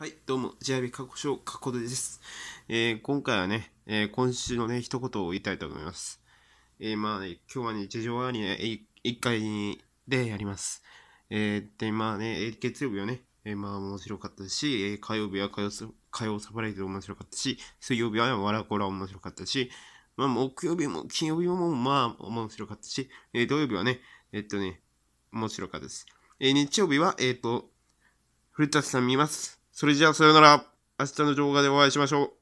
はい、どうも、ジ JIB 過去書、コ去です。えー、今回はね、えー、今週のね、一言を言いたいと思います。えー、まあ、ね、今日はね、地上はね、メ1回でやります。えー、で、まあね、月曜日はね、えー、まあ面白かったし、え火曜日は火曜火曜サプライズ面白かったし、水曜日はわらこら面白かったし、まあ木曜日も金曜日もまあ面白かったし、え土曜日はね、えっとね、面白かったです。え日曜日は、えっ、と、古田さん見ます。それじゃあさよなら。明日の動画でお会いしましょう。